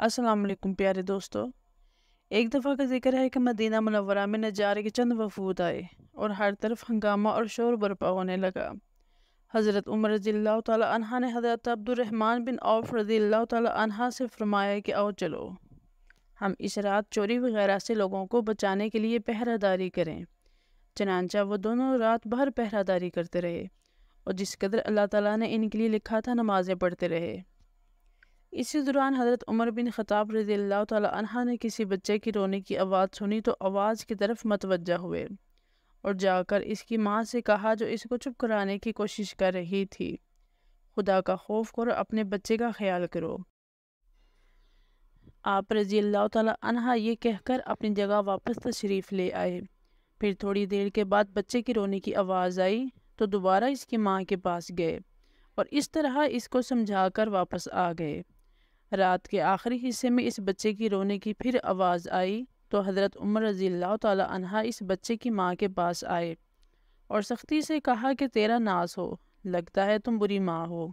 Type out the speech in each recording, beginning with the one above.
असलकुम प्यारे दोस्तों एक दफ़ा का जिक्र है कि मदीना मनवरा में नजारे के चंद वफूद आए और हर तरफ हंगामा और शोर बरपा होने लगा हज़रत उमर रजील्ला ने हज़रत अब्दुलरहमान बिन औफ रजील्ला तह से फरमाया कि आओ चलो हम इस रात चोरी वगैरह से लोगों को बचाने के लिए पहरादारी करें चनानचा वो दोनों रात भर पहरादारी करते रहे और जिस कदर अल्लाह ताला ने इनके लिए लिखा था नमाज़ें पढ़ते रहे इसी दौरान हज़रत उमर बिन ख़ताब रज़ी अल्लाह ने किसी बच्चे की रोने की आवाज़ सुनी तो आवाज़ की तरफ मतवजा हुए और जाकर इसकी माँ से कहा जो इसको चुप कराने की कोशिश कर रही थी खुदा का खौफ करो अपने बच्चे का ख्याल करो आप रज़ी अल्लाह तह ये कहकर अपनी जगह वापस तशरीफ़ ले आए फिर थोड़ी देर के बाद बच्चे की रोने की आवाज़ आई तो दोबारा इसकी माँ के पास गए और इस तरह इसको समझाकर वापस आ गए रात के आखिरी हिस्से में इस बच्चे की रोने की फिर आवाज़ आई तो हज़रत उमर रज़ी अल्लाह तहा इस बच्चे की माँ के पास आए और सख्ती से कहा कि तेरा नाज हो लगता है तुम बुरी माँ हो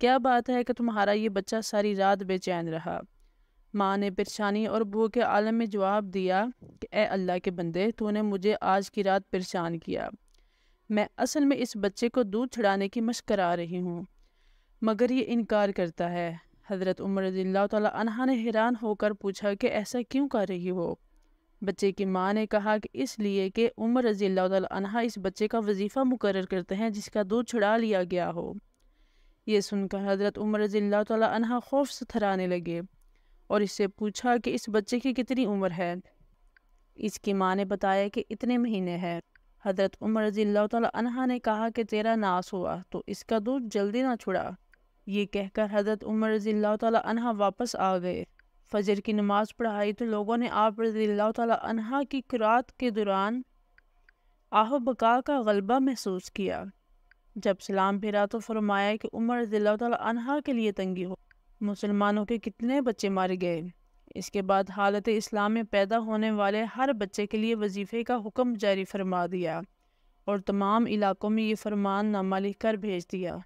क्या बात है कि तुम्हारा ये बच्चा सारी रात बेचैन रहा माँ ने परेशानी और बू के आलम में जवाब दिया कि ए अल्लाह के बंदे तूने मुझे आज की रात परेशान किया मैं असल में इस बच्चे को दूध छुड़ाने की मश करा रही हूँ मगर ये इनकार करता है हज़रत उमर रजील्ला ने हैरान होकर पूछा कि ऐसा क्यों कर रही हो बच्चे की माँ ने कहा कि इसलिए कि उमर रजील्ला इस बच्चे का वजीफ़ा मुकर करते हैं जिसका दूध छुड़ा लिया गया हो यह सुनकर हज़रत उमर रजील्ला खौफ से थराने लगे और इससे पूछा कि इस बच्चे की कितनी उम्र है इसकी माँ ने बताया कि इतने महीने है हज़रत उमर रजील्ला ने कहा कि तेरा नाश हुआ तो इसका दूध जल्दी ना छुड़ा ये कहकर हजरत उमर रजील्ला तह वापस आ गए फजर की नमाज पढ़ाई तो लोगों ने आप रजील्ला तह की किरात के दौरान आह बका का गलबा महसूस किया जब सलाम फिरा तो फरमाया कि उमर रजील्ला तह के लिए तंगी हो मुसलमानों के कितने बच्चे मारे गए इसके बाद हालत इस्लाम में पैदा होने वाले हर बच्चे के लिए वजीफ़े का हुक्म जारी फरमा दिया और तमाम इलाकों में ये फरमान नामा लिख कर भेज दिया